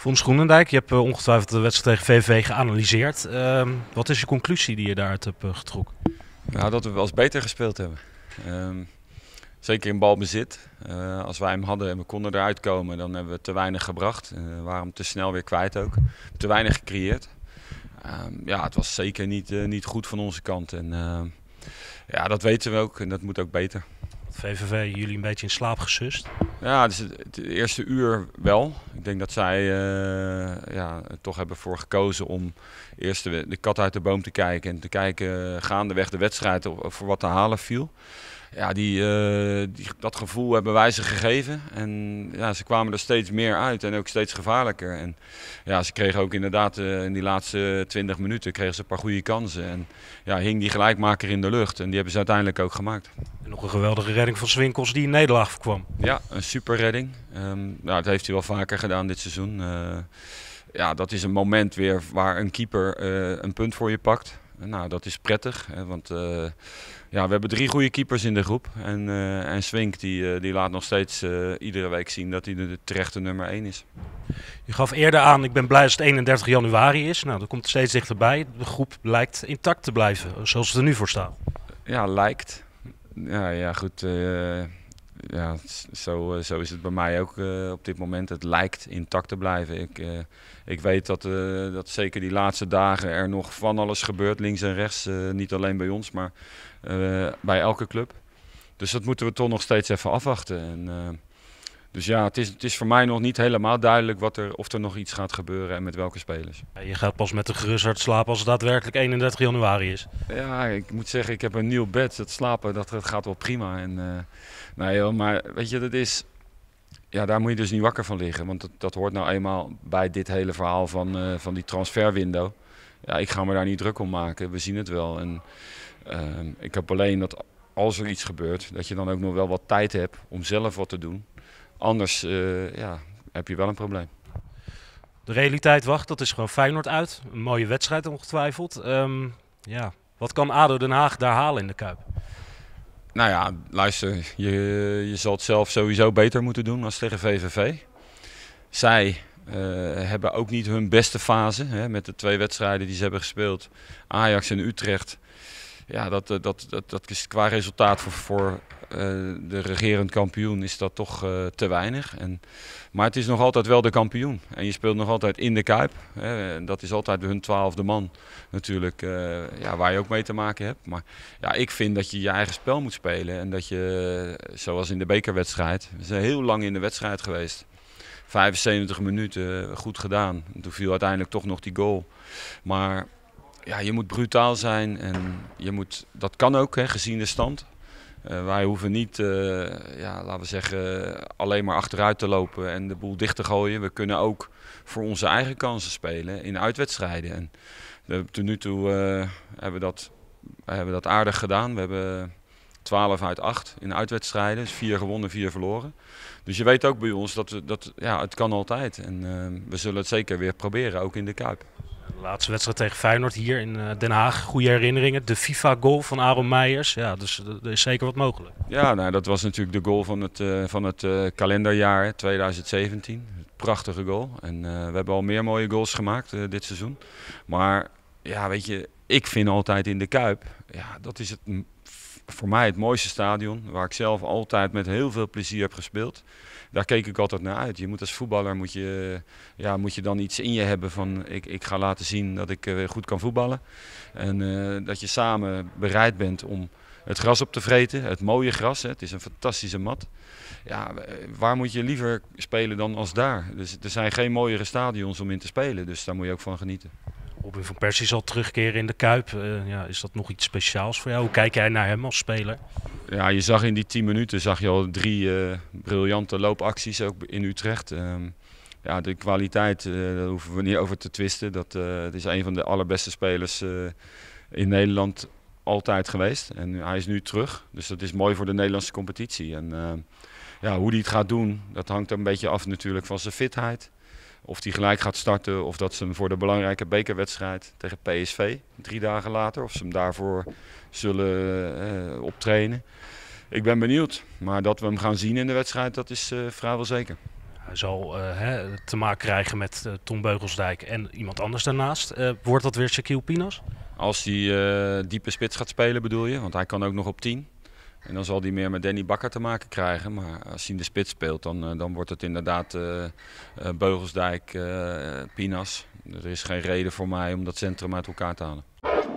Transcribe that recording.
Vons Groenendijk, je hebt eh, ongetwijfeld de wedstrijd tegen VV geanalyseerd. Ehm, wat is je conclusie die je daaruit hebt eh, getrokken? Nou, dat we wel eens beter gespeeld hebben. Ehm, zeker in balbezit. Eh, als wij hem hadden en we konden eruit komen, dan hebben we te weinig gebracht. Uh, waren te snel weer kwijt ook. Te weinig gecreëerd. Ehm, ja, het was zeker niet, niet goed van onze kant. En ja, dat weten we ook en dat moet ook beter. VVV jullie een beetje in slaap gesust? Ja, dus het, het eerste uur wel. Ik denk dat zij eh, ja, er toch hebben voor gekozen om eerst de, kat uit de boom te kijken. En te kijken eh, gaandeweg de wedstrijd of, wat te halen viel ja, die, eh, die, dat gevoel hebben wij ze gegeven. En ja, ze kwamen er steeds meer uit en ook steeds gevaarlijker. En ja, ze kregen ook inderdaad eh, in die laatste 20 minuten kregen ze een paar goede kansen. En ja, hing die gelijkmaker in de lucht. En die hebben ze uiteindelijk ook gemaakt. En nog een geweldige redding van Swinkels die in Nederland kwam. Ja, een super redding. Um, ehm, ja, dat heeft hij wel vaker gedaan dit seizoen. Eh, ja, dat is een moment weer waar een keeper een punt voor je pakt nou, dat is prettig. Hè, want eh, ja, we hebben drie goede keepers in de groep. En, eh, en Swink die, eh, die laat nog steeds iedere week zien dat hij de terechte nummer 1 is. Je gaf eerder aan, ik ben blij als het 31 januari is. Nou, dat komt steeds dichterbij. De groep lijkt intact te blijven, zoals het er nu voor staan. Ja, lijkt. Ja, ja goed ja, zo, eh, zo is het bij mij ook eh, op dit moment. Het lijkt intact te blijven. Ik, eh, ik weet dat, dat zeker die laatste dagen er nog van alles gebeurt, links en rechts. niet alleen bij ons, maar bij elke club. Dus dat moeten we toch nog steeds even afwachten. En, dus ja, het is, het is voor mij nog niet helemaal duidelijk wat er, of er nog iets gaat gebeuren en met welke spelers. Je gaat pas met de gerust hart slapen als het daadwerkelijk 31 januari is. Ja, ik moet zeggen, ik heb een nieuw bed. Het slapen, dat, gaat wel prima. En, eh, nou maar weet je, dat is... Ja, daar moet je dus niet wakker van liggen. Want dat, dat hoort nou eenmaal bij dit hele verhaal van, eh, van die transferwindow. Ja, ik ga me daar niet druk om maken. We zien het wel. En ehm, ik heb alleen dat als er iets gebeurt, dat je dan ook nog wel wat tijd hebt om zelf wat te doen. Anders eh, ja, heb je wel een probleem. De realiteit wacht, dat is gewoon Feyenoord uit. Een mooie wedstrijd ongetwijfeld. Ehm, ja. Wat kan ADO Den Haag daar halen in de Kuip? Nou ja, luister, je, je zal het zelf sowieso beter moeten doen als tegen VVV. Zij eh, hebben ook niet hun beste fase hè, met de twee wedstrijden die ze hebben gespeeld. Ajax en Utrecht. Ja, dat, eh, dat, dat, dat is qua resultaat voor, voor eh, de regerend kampioen is dat toch eh, te weinig. En, maar het is nog altijd wel de kampioen. En je speelt nog altijd in de Kuip. Hè. En dat is altijd hun twaalfde man natuurlijk, eh, ja, waar je ook mee te maken hebt. Maar ja, ik vind dat je je eigen spel moet spelen. En dat je, zoals in de bekerwedstrijd, we zijn heel lang in de wedstrijd geweest. 75 minuten, goed gedaan. Toen viel uiteindelijk toch nog die goal. Maar ja, je moet brutaal zijn en je moet, dat kan ook, hè, gezien de stand. Eh, wij hoeven niet, uh, ja, laten we zeggen, alleen maar achteruit te lopen en de boel dicht te gooien. We kunnen ook voor onze eigen kansen spelen in uitwedstrijden. En tot nu toe eh, hebben, we dat, hebben dat aardig gedaan. We hebben 12 uit 8 in uitwedstrijden. Dus 4 gewonnen, 4 verloren. Dus je weet ook bij ons dat, dat ja, het kan altijd. En we zullen het zeker weer proberen, ook in de Kuip laatste wedstrijd tegen Feyenoord hier in eh, Den Haag. Goede herinneringen. De FIFA-goal van Aaron Meijers. Ja, dus eh, er is zeker wat mogelijk. Ja, nou, dat was natuurlijk de goal van het, eh, van het kalenderjaar 2017. Prachtige goal. En we hebben al meer mooie goals gemaakt dit seizoen. Maar ja, weet je, ik vind altijd in de Kuip, ja, dat is het voor mij het mooiste stadion, waar ik zelf altijd met heel veel plezier heb gespeeld. Daar keek ik altijd naar uit. Je moet als voetballer moet je, ja, moet je dan iets in je hebben van ik, ik ga laten zien dat ik eh, goed kan voetballen. En eh, dat je samen bereid bent om het gras op te vreten. Het mooie gras, hè. het is een fantastische mat. Ja, eh, waar moet je liever spelen dan als daar? Dus er zijn geen mooiere stadions om in te spelen, dus daar moet je ook van genieten. Robin van Persie zal terugkeren in de Kuip. Eh, ja, is dat nog iets speciaals voor jou? Hoe kijk jij naar hem als speler? Ja, je zag in die tien minuten zag je al drie eh, briljante loopacties ook in Utrecht. Ehm, ja, de kwaliteit, eh, daar hoeven we niet over te twisten. Dat, het is een van de allerbeste spelers in Nederland altijd geweest. En hij is nu terug. Dus dat is mooi voor de Nederlandse competitie. En ja, hoe hij het gaat doen, dat hangt een beetje af natuurlijk van zijn fitheid. Of die gelijk gaat starten of dat ze hem voor de belangrijke bekerwedstrijd tegen PSV drie dagen later, of ze hem daarvoor zullen uh, optrainen. Ik ben benieuwd, maar dat we hem gaan zien in de wedstrijd, dat is eh, vrijwel zeker. Hij zal eh, hè, te maken krijgen met uh, Tom Beugelsdijk en iemand anders daarnaast. wordt dat weer Shaquille Pinas? Als hij diepe spits gaat spelen bedoel je, want hij kan ook nog op 10. En dan zal hij meer met Danny Bakker te maken krijgen. Maar als hij in de spits speelt, dan, eh, dan wordt het inderdaad eh, eh, Beugelsdijk, Pinas. Er is geen reden voor mij om dat centrum uit elkaar te halen.